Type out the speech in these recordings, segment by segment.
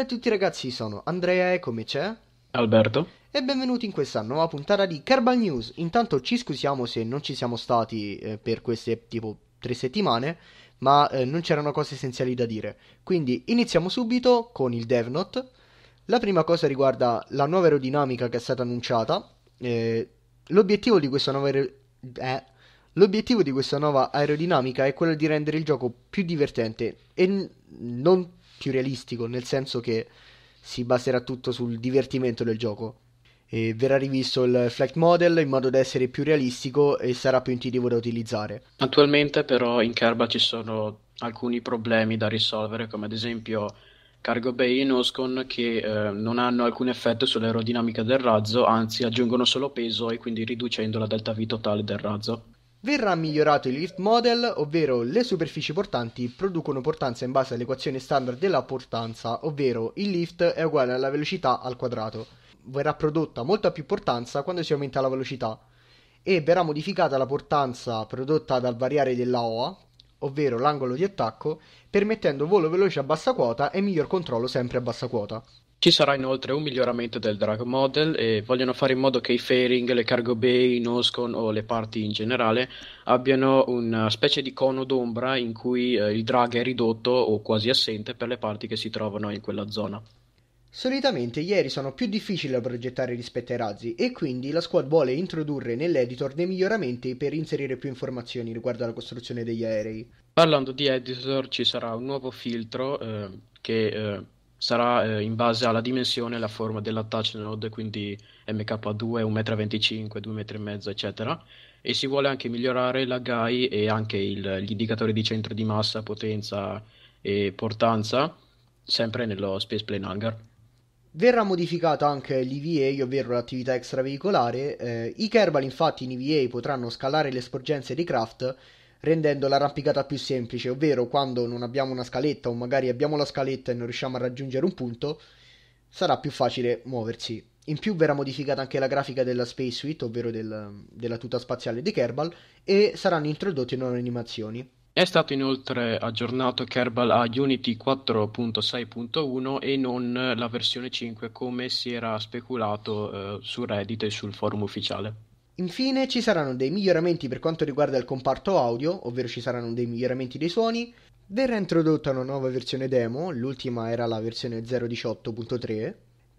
Salve a tutti ragazzi, sono Andrea e come c'è? Alberto. E benvenuti in questa nuova puntata di Kerbal News. Intanto ci scusiamo se non ci siamo stati eh, per queste tipo tre settimane, ma eh, non c'erano cose essenziali da dire. Quindi iniziamo subito con il DevNot. La prima cosa riguarda la nuova aerodinamica che è stata annunciata. Eh, l'obiettivo di questa nuova aerodinamica... Eh, L'obiettivo di questa nuova aerodinamica è quello di rendere il gioco più divertente e n- non più realistico, nel senso che si baserà tutto sul divertimento del gioco. E verrà rivisto il flight model in modo da essere più realistico e sarà più intuitivo da utilizzare. Attualmente però in Kerba ci sono alcuni problemi da risolvere, come ad esempio Cargo Bay e Noscon che eh, non hanno alcun effetto sull'aerodinamica del razzo, anzi aggiungono solo peso e quindi riducendo la delta V totale del razzo. Verrà migliorato il lift model, ovvero le superfici portanti producono portanza in base all'equazione standard della portanza, ovvero il lift è uguale alla velocità al quadrato. Verrà prodotta molta più portanza quando si aumenta la velocità e verrà modificata la portanza prodotta dal variare della OA, ovvero l'angolo di attacco, permettendo volo veloce a bassa quota e miglior controllo sempre a bassa quota. Ci sarà inoltre un miglioramento del drag model e vogliono fare in modo che i fairing, le cargo bay, i noscon o le parti in generale abbiano una specie di cono d'ombra in cui eh, il drag è ridotto o quasi assente per le parti che si trovano in quella zona. Solitamente gli aerei sono più difficili da progettare rispetto ai razzi e quindi la squad vuole introdurre nell'editor dei miglioramenti per inserire più informazioni riguardo alla costruzione degli aerei. Parlando di editor ci sarà un nuovo filtro eh, che eh, sarà eh, in base alla dimensione e alla forma dell'attach node, quindi MK2, 1,25 m, 2,5 m, eccetera. E si vuole anche migliorare la GAI e anche il, gli indicatori di centro di massa, potenza e portanza, sempre nello Space Plane Hangar. Verrà modificata anche l'EVA, ovvero l'attività extraveicolare. Eh, I Kerbal infatti in EVA potranno scalare le sporgenze dei craft rendendo l'arrampicata più semplice, ovvero quando non abbiamo una scaletta o magari abbiamo la scaletta e non riusciamo a raggiungere un punto, sarà più facile muoversi. In più verrà modificata anche la grafica della Space Suite, ovvero del, della tuta spaziale di Kerbal, e saranno introdotte nuove animazioni. È stato inoltre aggiornato Kerbal a Unity 4.6.1 e non la versione 5 come si era speculato eh, su Reddit e sul forum ufficiale. Infine ci saranno dei miglioramenti per quanto riguarda il comparto audio, ovvero ci saranno dei miglioramenti dei suoni, verrà introdotta una nuova versione demo, l'ultima era la versione 0.18.3,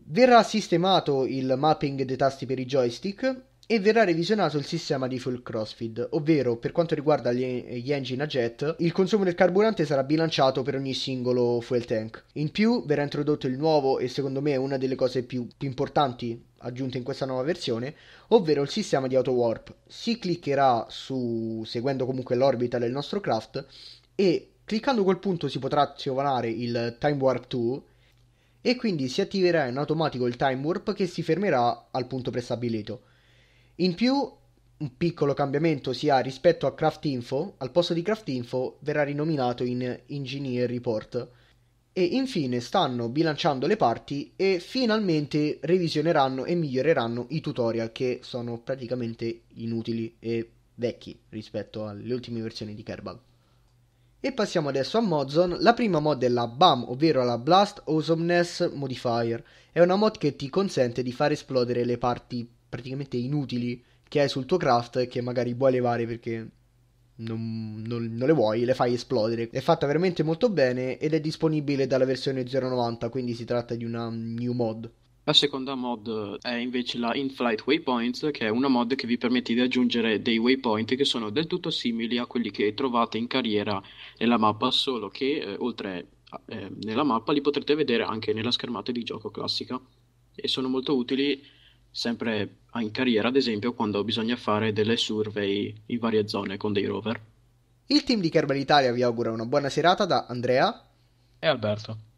verrà sistemato il mapping dei tasti per i joystick, e verrà revisionato il sistema di fuel crossfeed, ovvero per quanto riguarda gli, gli, engine a jet, il consumo del carburante sarà bilanciato per ogni singolo fuel tank. In più verrà introdotto il nuovo e secondo me è una delle cose più, più importanti aggiunte in questa nuova versione, ovvero il sistema di auto warp. Si cliccherà su seguendo comunque l'orbita del nostro craft e cliccando quel punto si potrà azionare il time warp 2 e quindi si attiverà in automatico il time warp che si fermerà al punto prestabilito. In più, un piccolo cambiamento si ha rispetto a Craft Info, al posto di Craft Info verrà rinominato in Engineer Report. E infine stanno bilanciando le parti e finalmente revisioneranno e miglioreranno i tutorial che sono praticamente inutili e vecchi rispetto alle ultime versioni di Kerbal. E passiamo adesso a Modzone, la prima mod è la BAM, ovvero la Blast Awesomeness Modifier. È una mod che ti consente di far esplodere le parti praticamente inutili che hai sul tuo craft e che magari vuoi levare perché non, non, non, le vuoi, le fai esplodere. È fatta veramente molto bene ed è disponibile dalla versione 0.90, quindi si tratta di una new mod. La seconda mod è invece la In-Flight Waypoints, che è una mod che vi permette di aggiungere dei waypoint che sono del tutto simili a quelli che trovate in carriera nella mappa, solo che eh, oltre eh, nella mappa li potrete vedere anche nella schermata di gioco classica e sono molto utili sempre in carriera, ad esempio, quando bisogna fare delle survey in varie zone con dei rover. Il team di Kerbal Italia vi augura una buona serata da Andrea e Alberto.